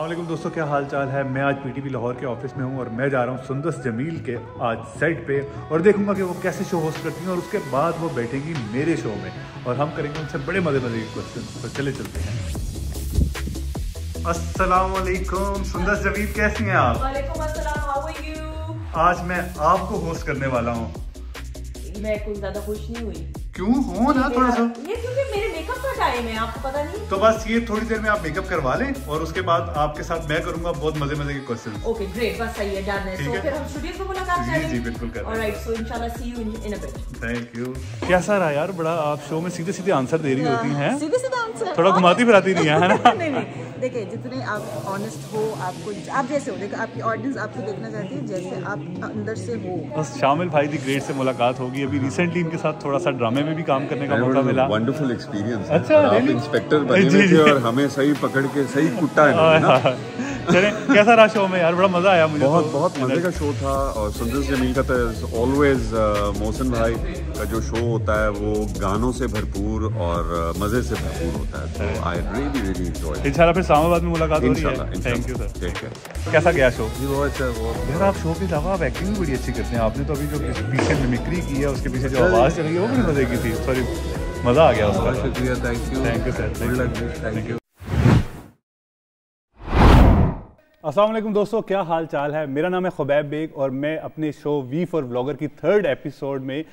अल्लाह दोस्तों क्या हाल चाल है मैं आज पी लाहौर के ऑफिस में हूँ और मैं जा रहा हूँ सुंदस जमील के आज सेट पे और देखूंगा कि वो कैसे शो होस्ट करती हैं और उसके बाद वो बैठेंगी मेरे शो में और हम करेंगे उनसे बड़े मज़े मज़े के क्वेश्चन तो चले चलते हैं असलकुम सुंदस जमील कैसी हैं आप आज मैं आपको होस्ट करने वाला हूँ मैं कुछ ज़्यादा खुश नहीं हुई क्यों हो ना थोड़ा सा ये क्योंकि मेरे मेकअप का टाइम है आपको पता नहीं तो बस ये थोड़ी देर में आप मेकअप करवा लें और उसके बाद आपके साथ मैं करूंगा बहुत मजे मजे के क्वेश्चन ओके ग्रेट बस सही है डन है सो तो फिर हम स्टूडियो पे मुलाकात करेंगे जी जी बिल्कुल करेंगे ऑलराइट सो इंशाल्लाह see you in a bit thank you कैसा रहा यार बड़ा आप शो में सीधे सीधे आंसर दे रही होती हैं सीधे सीधे आंसर थोड़ा घुमाती फिराती नहीं है ना नहीं नहीं देखिए जितने आप ऑनेस्ट हो आपको आप जैसे हो देखो आपकी ऑडियंस आपको देखना चाहती है जैसे आप अंदर से हो बस शामिल भाई दी ग्रेट से मुलाकात होगी अभी रिसेंटली इनके साथ थोड़ा सा ड्रामे में भी काम करने का मौका मिला वंडरफुल एक्सपीरियंस अच्छा इंस्पेक्टर बने थे और हमें सही पकड़ के सही कुट्टा है हाँ, हाँ। चले कैसा रहा शो में यार बड़ा मजा आया मुझे बहुत तो, बहुत मजे का शो था और संजय जमील का तो ऑलवेज uh, मोहसिन भाई का जो शो होता है वो गानों से भरपूर और uh, मजे से भरपूर होता है तो आई रियली रियली एंजॉय इंशाल्लाह फिर इस्लामाबाद में मुलाकात होगी रही थैंक यू सर ठीक है कैसा गया शो जी बहुत अच्छा बहुत यार आप शो के अलावा आप एक्टिंग भी बड़ी अच्छी करते हैं आपने तो अभी जो पीछे मिमिक्री की है उसके पीछे जो अच्छा। आवाज़ चली है वो भी मजे की थी सॉरी मज़ा आ गया उसका शुक्रिया thank you thank you sir thank you Aslam दोस्तों क्या हाल चाल है मेरा नाम है खुबैब बेग और मैं अपने शो वी फॉर ब्लॉगर की थर्ड एपिसोड में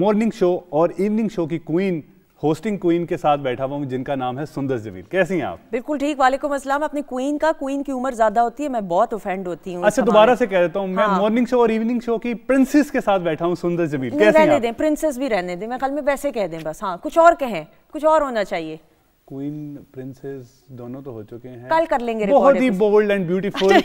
मॉर्निंग शो और इवनिंग शो की क्वीन होस्टिंग क्वीन के साथ बैठा हुआ हूँ जिनका नाम है सुंदर जमीन कैसी हैं आप बिल्कुल ठीक वालेकुम असलम अपनी क्वीन का क्वीन की उम्र ज्यादा होती है मैं बहुत ऑफेंड होती हूँ अच्छा दोबारा से कह देता हूँ मैं मॉर्निंग हाँ। शो और इवनिंग शो की प्रिंसेस के साथ बैठा हूँ सुंदर जमीन कैसे रहने दें प्रिंसेस भी रहने दें मैं कल में वैसे कह दें बस हाँ कुछ और कहें कुछ और होना चाहिए क्वीन प्रिंसेस दोनों तो हो चुके हैं कल कर लेंगे बहुत ही बोल्ड एंड ब्यूटीफुल ये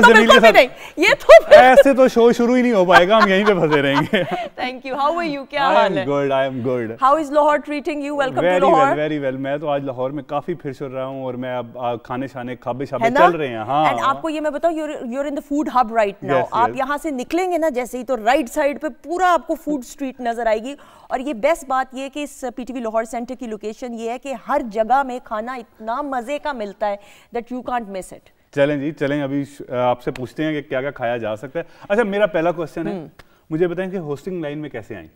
तो बिल्कुल भी नहीं ये तो ऐसे तो शो शुरू ही नहीं हो पाएगा हम यहीं पे फंसे रहेंगे thank you how are you क्या हाल है I am good I am good how is Lahore treating you welcome to Lahore very well मैं तो आज लाहौर में काफी फिर शुर रहा हूं और मैं अब खाने शाने खाबे शाबे चल रहे हैं हां एंड आपको ये मैं बताऊं you are in the food hub right now आप यहां से निकलेंगे ना जैसे ही तो राइट साइड पे पूरा आपको फूड स्ट्रीट नजर आएगी और ये बेस्ट बात ये कि इस पीटीवी लाहौर सेंटर की लोकेशन ये है कि हर जगह जगह में खाना इतना मज़े का मिलता है that you can't miss it चलें जी चलें अभी आपसे पूछते हैं कि क्या क्या खाया जा सकता है अच्छा मेरा पहला क्वेश्चन है हम्म। मुझे बताएं कि होस्टिंग लाइन में कैसे आई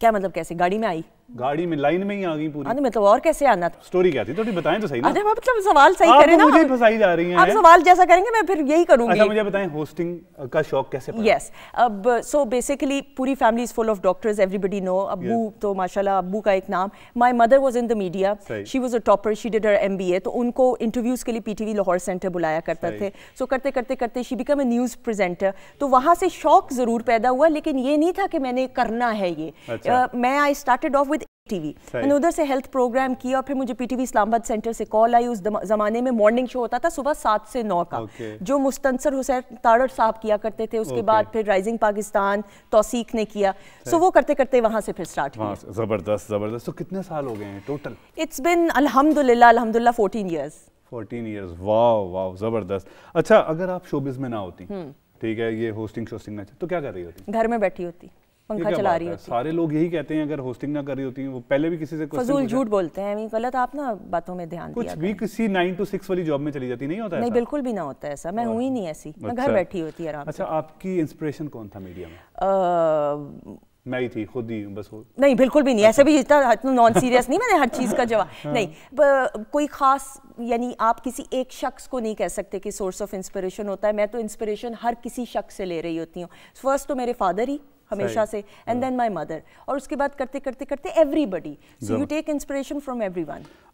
क्या मतलब कैसे गाड़ी में आई गाड़ी में लाइन में ही आ गई पूरी हाँ, तो मतलब और कैसे आना था स्टोरी क्या थी थोड़ी तो बताएं तो सही ना अरे मतलब सवाल सही हाँ, करें तो ना मुझे फंसाई जा रही हैं आप सवाल जैसा करेंगे मैं फिर यही करूंगी अच्छा मुझे बताएं होस्टिंग का शौक कैसे पड़ा यस अब सो बेसिकली पूरी family is full of doctors everybody know अब्बू तो माशाल्लाह अब्बू का एक नाम my mother was in the media she was a topper she did her MBA तो उनको इंटरव्यूज के लिए पीटीवी लाहौर सेंटर बुलाया करता थे सो करते करते करते she become a news presenter तो वहां से शौक जरूर पैदा हुआ लेकिन ये नहीं था कि मैंने करना है ये अच्छा। मैं आई स्टार्टेड ऑफ टीवी मैंने उधर से हेल्थ प्रोग्राम किया और फिर मुझे पीटीवी इस्लामाबाद सेंटर से कॉल आई उस जमाने में मॉर्निंग शो होता था सुबह सात से नौ का okay. जो मुस्तंसर हुसैन ताड़ साहब किया करते थे उसके okay. बाद फिर राइजिंग पाकिस्तान तोसीक ने किया सो वो करते करते वहाँ से फिर स्टार्ट हुआ जबरदस्त जबरदस्त तो कितने साल हो गए हैं टोटल इट्स बिन अलहमदुल्ला अलहमदुल्ला फोर्टीन ईयर्स फोर्टीन ईयर्स वाह वाह जबरदस्त अच्छा अगर आप शोबिस में ना होती हम्म। ठीक है ये होस्टिंग शोस्टिंग ना तो क्या कर रही होती घर में बैठी होती पंखा चला रही है सारे लोग यही कहते हैं अगर होस्टिंग ना कर रही होती है वो पहले भी किसी से फजूल झूठ बोलते हैं गलत आप ना बातों में ध्यान कुछ भी किसी नाइन टू सिक्स वाली जॉब में चली जाती नहीं होता नहीं बिल्कुल भी ना होता ऐसा मैं हुई नहीं ऐसी मैं घर अच्छा। बैठी होती आराम अच्छा आपकी इंस्पिरेशन कौन था मीडिया में मैं ही थी खुद ही बस हो नहीं बिल्कुल भी नहीं ऐसे अच्छा। भी इतना नॉन सीरियस नहीं मैंने हर चीज़ का जवाब हाँ। नहीं कोई ख़ास यानी आप किसी एक शख्स को नहीं कह सकते कि सोर्स ऑफ इंस्पिरेशन होता है मैं तो इंस्पिरेशन हर किसी शख्स से ले रही होती हूँ फर्स्ट तो मेरे फादर ही हमेशा से एंड देन माई मदर और उसके बाद करते करते करते everybody so you take inspiration from every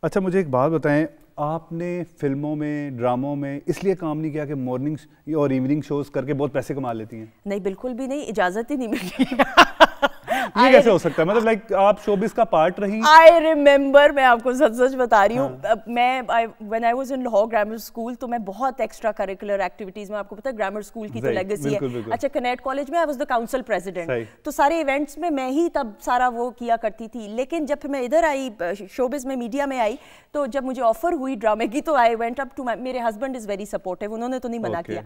अच्छा मुझे एक बात बताएं आपने फिल्मों में ड्रामों में इसलिए काम नहीं किया कि मॉर्निंग और इवनिंग शोज करके बहुत पैसे कमा लेती हैं नहीं बिल्कुल भी नहीं इजाज़त ही नहीं मिली ये कैसे हो सकता है मतलब लाइक आप शोबिस का पार्ट रही आई रिमेम्बर मैं आपको सच सच बता रही हूँ हाँ। मैं when I was in Lahore grammar school तो मैं बहुत एक्स्ट्रा करिकुलर एक्टिविटीज में आपको पता है ग्रामर स्कूल की तो लेगेसी है अच्छा कनेट कॉलेज में I was the council president तो सारे इवेंट्स में मैं ही तब सारा वो किया करती थी लेकिन जब मैं इधर आई शोबिस में मीडिया में आई तो जब मुझे ऑफर हुई ड्रामे की तो आई वेंट अप टू मेरे हस्बैंड इज़ वेरी सपोर्टिव उन्होंने तो नहीं मना okay. किया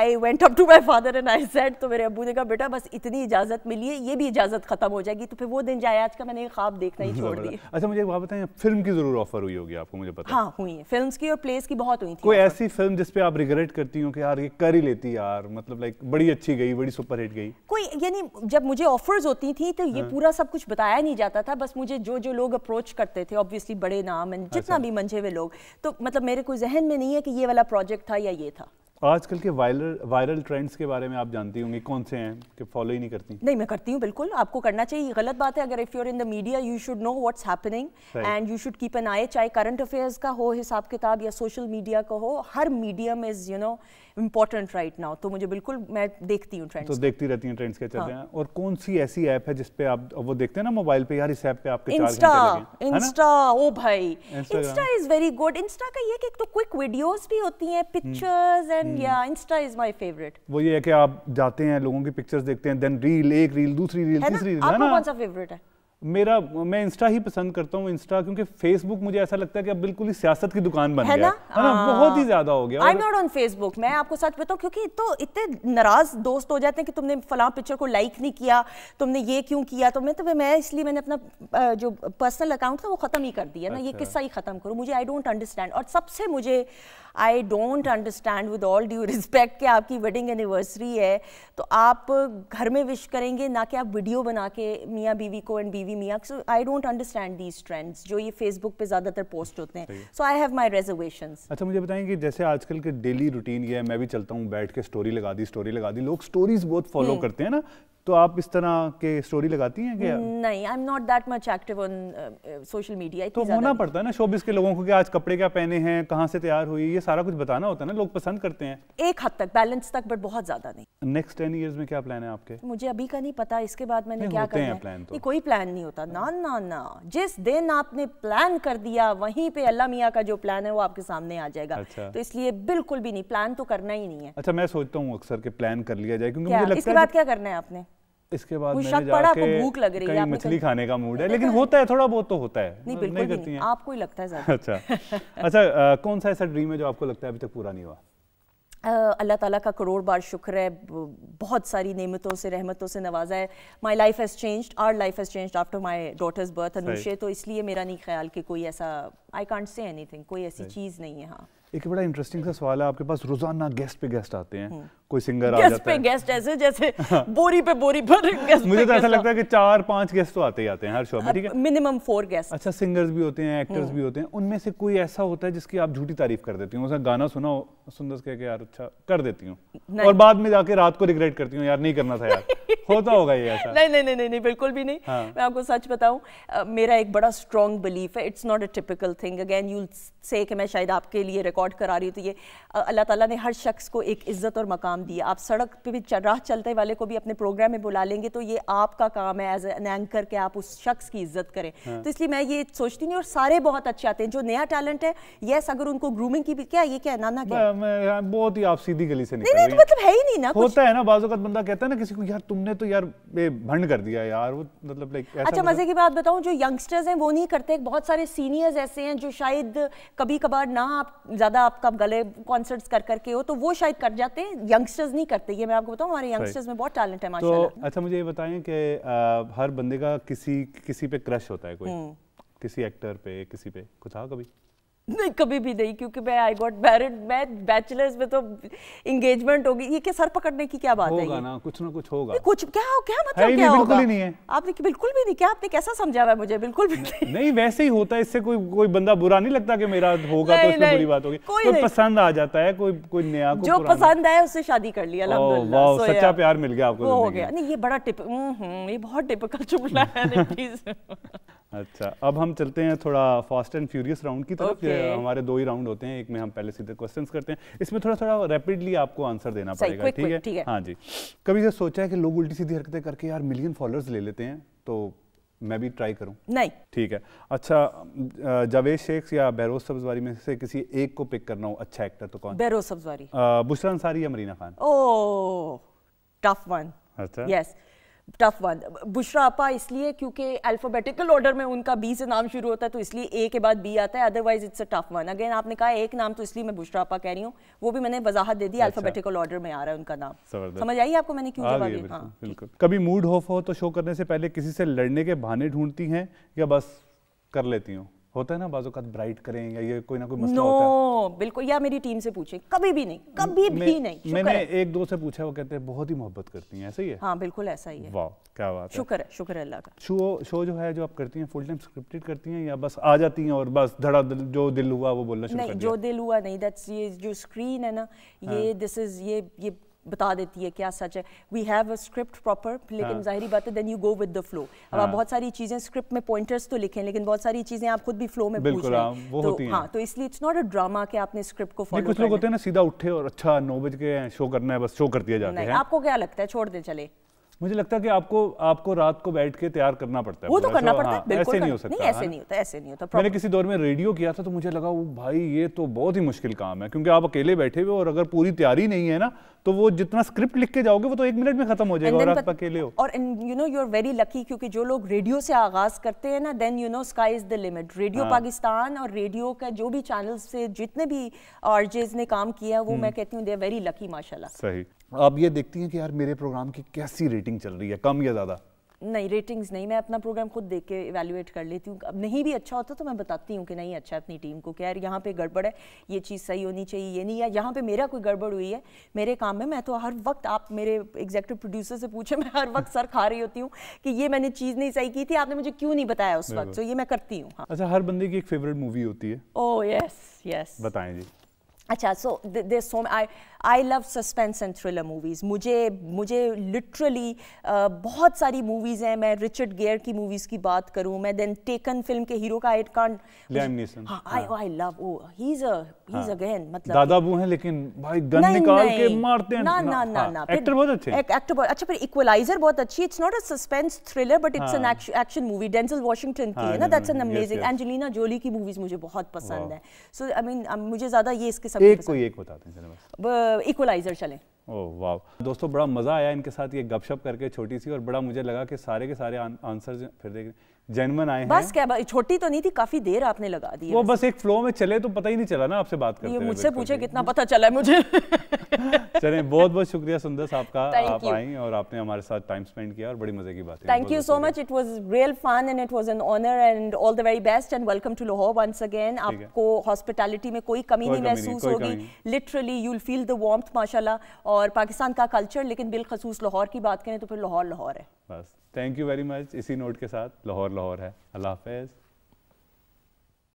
I went up to my father and I said तो मेरे अबू ने कहा बेटा बस इतनी इजाज़त मिली है ये भी इजाज़त खत्म ख़त्म हो जाएगी तो फिर वो दिन जाए आज का मैंने ख्वाब देखना ही छोड़ दिया अच्छा मुझे बात बताएं फिल्म की ज़रूर ऑफर हुई होगी आपको मुझे पता हाँ हुई है फिल्म की और प्लेस की बहुत हुई थी कोई ऐसी फिल्म जिसपे आप रिग्रेट करती हूँ कि यार ये कर ही लेती यार मतलब लाइक बड़ी अच्छी गई बड़ी सुपर हिट गई कोई यानी जब मुझे ऑफर्स होती थी तो ये हाँ। पूरा सब कुछ बताया नहीं जाता था बस मुझे जो जो लोग अप्रोच करते थे ऑब्वियसली बड़े नाम जितना अच्छा। भी मंझे हुए लोग तो मतलब मेरे को जहन में नहीं है कि ये वाला प्रोजेक्ट था या ये था आजकल के वायरल वायरल ट्रेंड्स के बारे में आप जानती होंगी कौन से हैं कि फॉलो ही नहीं करती नहीं मैं करती हूँ बिल्कुल आपको करना चाहिए गलत बात है अगर if you are in the media you should know what's happening and you should keep an eye चाहे करंट अफेयर्स का हो हिसाब किताब या सोशल मीडिया का हो हर medium is you know important right now तो मुझे बिल्कुल मैं देखती हूँ ट्रेंड्स तो देखती रहती हैं ट्रेंड्स क्या चल रहे हैं और कौन सी ऐसी ऐप है जिसपे आप वो देखते हैं ना मोबाइल पे यार इस ऐप पे आपके इंस्टा इंस्टा ओ भाई insta is very good insta का ये कि तो क्विक वीडियोस भी होती हैं पिक्चर्स एंड या इंस्टा इज माय फेवरेट वो ये है कि आप जाते हैं लोगों की पिक्चर्स देखते हैं देन रील एक रील दूसरी रील तीसरी रील है ना आपका कौन सा फेवरेट है मेरा मैं इंस्टा ही पसंद करता हूँ इंस्टा क्योंकि फेसबुक मुझे ऐसा लगता है कि अब बिल्कुल ही सियासत की दुकान बन है गया है ना हाँ। बहुत ही ज्यादा हो गया आई नॉट ऑन फेसबुक मैं आपको सच बताऊँ क्योंकि तो इतने नाराज दोस्त हो जाते हैं कि तुमने फला पिक्चर को लाइक नहीं किया तुमने ये क्यों किया तो मैं तो मैं इसलिए मैंने अपना जो पर्सनल अकाउंट था वो खत्म ही कर दिया ना ये अच्छा। किस्सा ही खत्म करूँ मुझे आई डोंट अंडरस्टैंड और सबसे मुझे I don't understand with all due respect कि आपकी वेडिंग एनिवर्सरी है तो आप घर में विश करेंगे ना कि आप वीडियो बना के मियाँ बीवी को एंड बीवी मियाँ so I don't understand these trends जो ये फेसबुक पे ज़्यादातर पोस्ट होते हैं सो आई हैव माई रेजर्वेशन अच्छा मुझे बताएं कि जैसे आजकल के डेली रूटीन ये है मैं भी चलता हूँ बैठ के स्टोरी लगा दी स्टोरी लगा दी लोग स्टोरीज बहुत फॉलो हम्म। करते हैं ना तो आप इस तरह के स्टोरी लगाती हैं क्या नहीं I am not that much active on social media तो होना पड़ता है ना शोबिस के लोगों को कि आज कपड़े क्या पहने हैं कहाँ से तैयार हुई ये सारा कुछ बताना होता है ना लोग पसंद करते हैं एक हद तक बैलेंस तक बट बहुत ज्यादा नहीं नेक्स्ट टेन ईयर में क्या प्लान है आपके मुझे अभी का नहीं पता इसके बाद मैंने क्या करना है प्लान तो। कोई प्लान नहीं होता ना ना ना जिस दिन आपने प्लान कर दिया वहीं पे अल्लाह मियाँ का जो प्लान है वो आपके सामने आ जाएगा अच्छा। तो इसलिए बिल्कुल भी नहीं प्लान तो करना ही नहीं है अच्छा मैं सोचता हूँ अक्सर के प्लान कर लिया जाए क्योंकि मुझे लगता है इसके बाद क्या करना है आपने इसके बाद मैंने जाके भूख लग रही है मछली खाने का मूड है लेकिन होता है थोड़ा बहुत तो होता है नहीं बिल्कुल नहीं, नहीं आपको ही लगता है अच्छा अच्छा कौन सा ऐसा ड्रीम है जो आपको लगता है अभी तक पूरा नहीं हुआ अल्लाह ताला का करोड़ बार शुक्र है बहुत सारी नेमतों से रहमतों से नवाजा है my life has changed our life has changed after my daughter's birth Anushay तो इसलिए मेरा नहीं ख्याल कि कोई ऐसा आई कांट से एनीथिंग कोई ऐसी चीज़ नहीं है हाँ एक बड़ा इंटरेस्टिंग सा सवाल है आपके पास रोज़ाना गेस्ट पे गेस्ट आते हैं हम्म। कोई सिंगर आ जाता पे है गेस्ट ऐसे जैसे हाँ। बोरी पे बोरी पर गेस्ट मुझे तो ऐसा लगता है कि चार पांच गेस्ट तो आते ही आते हैं हर शो में ठीक है मिनिमम फोर गेस्ट अच्छा सिंगर्स भी होते हैं एक्टर्स भी हम्म। होते हैं उनमें से कोई ऐसा होता है जिसकी आप झूठी तारीफ कर देती हूँ गाना सुना सुंदर कह के यार अच्छा कर देती हूँ और बाद में जाके रात को रिग्रेट करती हूँ यार नहीं करना था यार होता होगा ये ऐसा नहीं नहीं नहीं नहीं बिल्कुल भी नहीं हाँ। मैं आपको सच बताऊं मेरा एक बड़ा स्ट्रॉन्ग बिलीफ है it's not a typical thing again you say मैं शायद आपके लिए रिकॉर्ड करा रही हूँ तो ये अल्लाह ताला ने हर शख्स को एक इज्जत और मकाम काम दिया आप सड़क पे भी राह चलते वाले को भी अपने प्रोग्राम में बुला लेंगे तो ये आपका काम है एज एन एंकर के आप उस शख्स की इज्जत करें हाँ। तो इसलिए मैं ये सोचती नहीं और सारे बहुत अच्छे आते हैं जो नया टैलेंट है यस अगर उनको ग्रूमिंग की भी क्या ये क्या नाना क्या बहुत ही आप सीधी गली से नहीं नहीं तो मतलब है ही नहीं ना होता है ना बाजू का बंदा कहता है ना किसी को यार तुमने तो यार भंड कर दिया यार वो मतलब लाइक अच्छा मतलब मजे की बात बताऊँ जो यंगस्टर्स हैं वो नहीं करते बहुत सारे सीनियर्स ऐसे हैं जो शायद कभी कभार ना आप ज्यादा आपका गले कॉन्सर्ट्स कर करके हो तो वो शायद कर जाते हैं यंग यंगस्टर्स नहीं करते ये मैं आपको बताऊँ हमारे यंगस्टर्स में बहुत टैलेंट है तो माशाल्लाह तो अच्छा मुझे ये बताएं कि हर बंदे का किसी किसी पे क्रश होता है कोई हम्म। किसी एक्टर पे किसी पे कुछ कभी नहीं कभी भी नहीं क्योंकि मैं आई गॉट मैरिड मैं बैचलर्स में तो इंगेजमेंट होगी ये क्या सर पकड़ने की क्या बात होगा है ना कुछ ना कुछ होगा कुछ क्या हो क्या मतलब क्या होगा बिल्कुल नहीं है आपने कि बिल्कुल भी नहीं क्या आपने कैसा समझा हुआ मुझे बिल्कुल भी नहीं, नहीं नहीं वैसे ही होता है इससे कोई कोई बंदा बुरा नहीं लगता कि मेरा होगा तो इसमें बुरी बात होगी कोई पसंद आ जाता है कोई कोई नया जो पसंद आए उससे शादी कर लिया अलहमदुल्ला सच्चा प्यार मिल गया आपको हो गया नहीं ये बड़ा टिप हम्म, हम्म, ये बहुत टिपिकल चुपला है अच्छा अब हम चलते हैं थोड़ा फास्ट एंड फ्यूरियस राउंड की तरफ okay. हमारे दो ही राउंड होते हैं एक में हम पहले सीधे क्वेश्चंस करते हैं इसमें थोड़ा थोड़ा रैपिडली आपको आंसर देना सही, पड़ेगा ठीक है? हाँ जी कभी से सोचा है कि लोग उल्टी सीधी हरकतें करके यार मिलियन फॉलोअर्स ले लेते हैं तो मैं भी ट्राई करूँ नहीं ठीक है अच्छा जावेद शेख या बैरोज सब्जवारी में से किसी एक को पिक करना हो अच्छा एक्टर तो कौन बैरोज सब्जवारी बुशरा अंसारी या Marina Khan oh tough one अच्छा यस टफ वन बुशरा अपा इसलिए क्योंकि अल्फ़ाबेटिकल ऑर्डर में उनका बी से नाम शुरू होता है तो इसलिए ए के बाद बी आता है otherwise it's a tough one again आपने कहा एक नाम तो इसलिए मैं बुशरा अपा कह रही हूँ वो भी मैंने वजाहत दे दी अल्फ़ाबेटिकल अच्छा। ऑर्डर में आ रहा है उनका नाम समझ आई आपको मैंने क्यों जवाब दिया बिल्कुल हाँ। कभी मूड ऑफ हो तो शो करने से पहले किसी से लड़ने के बहाने ढूंढती हैं या बस कर लेती हूँ होता है ना बाजू का ब्राइट करें या ये कोई ना कोई मसला no, होता है बिल्कुल या मेरी टीम से पूछे कभी भी नहीं कभी भी नहीं मैंने एक दो से पूछा वो कहते हैं बहुत ही मोहब्बत करती हैं ऐसा ही है हाँ बिल्कुल ऐसा ही है वाह क्या बात शुक्र है शुक्र है अल्लाह का शो शो जो है जो आप करती हैं फुल टाइम स्क्रिप्टेड करती हैं या बस आ जाती हैं और बस धड़ा जो दिल हुआ वो बोलना शुरू कर नहीं जो दिल हुआ नहीं दैट्स ये जो स्क्रीन है ना ये दिस हाँ। इज ये ये बता देती है क्या सच है we have a script proper लेकिन हाँ। जाहिर बात है then you go with the flow अब आप हाँ। बहुत सारी चीज़ें स्क्रिप्ट में पॉइंटर्स तो लिखे लेकिन बहुत सारी चीज़ें आप खुद भी फ्लो में पूछ रहे हैं हाँ, तो हाँ तो इसलिए इट्स नॉट अ ड्रामा कि आपने स्क्रिप्ट को फॉलो कुछ लोग होते हैं ना सीधा उठे और अच्छा नौ बज के शो करना है बस शो कर दिया जाता है आपको क्या लगता है छोड़ दे चले मुझे लगता है कि आपको आपको रात को बैठ के तैयार करना पड़ता है वो तो करना पड़ता है हाँ, बिल्कुल ऐसे नहीं हो सकता नहीं ऐसे नहीं होता ऐसे नहीं होता मैंने किसी दौर में रेडियो किया था तो मुझे लगा वो भाई ये तो बहुत ही मुश्किल काम है क्योंकि आप अकेले बैठे हुए और अगर पूरी तैयारी नहीं है ना तो वो जितना स्क्रिप्ट लिख के जाओगे वो तो एक मिनट में खत्म हो जाएगा और आप अकेले हो और you know you are very lucky क्योंकि जो लोग रेडियो से आगाज करते हैं ना then you know sky is the limit radio हाँ। पाकिस्तान और रेडियो का जो भी चैनल से जितने भी आरजेज ने काम किया वो हम्म। मैं कहती हूँ दे आर वेरी लकी माशाल्लाह सही आप ये देखती हैं कि यार मेरे प्रोग्राम की कैसी रेटिंग रेटिंग चल रही है कम या ज़्यादा नहीं रेटिंग्स नहीं मैं अपना प्रोग्राम खुद देख के इवेल्युएट कर लेती हूँ अब नहीं भी अच्छा होता तो मैं बताती हूँ कि नहीं अच्छा अपनी टीम को क्या यार यहाँ पे गड़बड़ है ये चीज़ सही होनी चाहिए ये नहीं है यहाँ पे मेरा कोई गड़बड़ हुई है मेरे काम में मैं तो हर वक्त आप मेरे एग्जेक्टिव प्रोड्यूसर से पूछे मैं हर वक्त सर खा रही होती हूँ कि ये मैंने चीज़ नहीं सही की थी आपने मुझे क्यों नहीं बताया उस वक्त तो ये मैं करती हूँ हाँ। अच्छा हर बंदे की एक फेवरेट मूवी होती है ओ यस यस बताएं जी अच्छा so they so I I love suspense and thriller movies मुझे मुझे लिटरली uh, बहुत सारी मूवीज़ हैं मैं रिचर्ड गेयर की मूवीज़ की बात करूं मैं देन टेकन फिल्म के हीरो का it can't I I love oh he is a he is again मतलब दादा वो हैं लेकिन भाई गन निकाल के मारते हैं ना ना ना ना एक्टर हाँ, बहुत अच्छे हैं एक्टर बहुत अच्छा पर इक्वलाइजर बहुत अच्छी it's not a suspense thriller but it's an action movie Denzel Washington की हाँ, है ना that's an amazing Angelina Jolie की मूवीज़ मुझे बहुत पसंद है सो आई मीन मुझे ज़्यादा ये इसके एक कोई एक बताते हैं इक्वलाइजर चले ओह वाह दोस्तों बड़ा मज़ा आया इनके साथ ये गपशप करके छोटी सी और बड़ा मुझे लगा कि सारे के सारे आंसर फिर देख जेनवन आए बस क्या बात छोटी तो नहीं थी काफी देर आपने लगा दी वो बस एक फ्लो में चले तो पता ही नहीं चला ना आपसे बात करते ये मुझसे पूछे कितना पता चला है मुझे चले बहुत बहुत शुक्रिया सुंदर साहब का आप आई और आपने हमारे साथ टाइम स्पेंड किया और बड़ी मजे की बात thank you so much it was real fun and it was an honour and all the very best and welcome to Lahore once again आपको हॉस्पिटैलिटी में कोई कमी नहीं महसूस होगी literally you'll feel the warm माशाला और पाकिस्तान का कल्चर लेकिन बिलखसूस लाहौर की बात करें तो फिर लाहौर लाहौर है बस थैंक यू वेरी मच इसी नोट के साथ लाहौर लाहौर है अल्लाह हाफिज़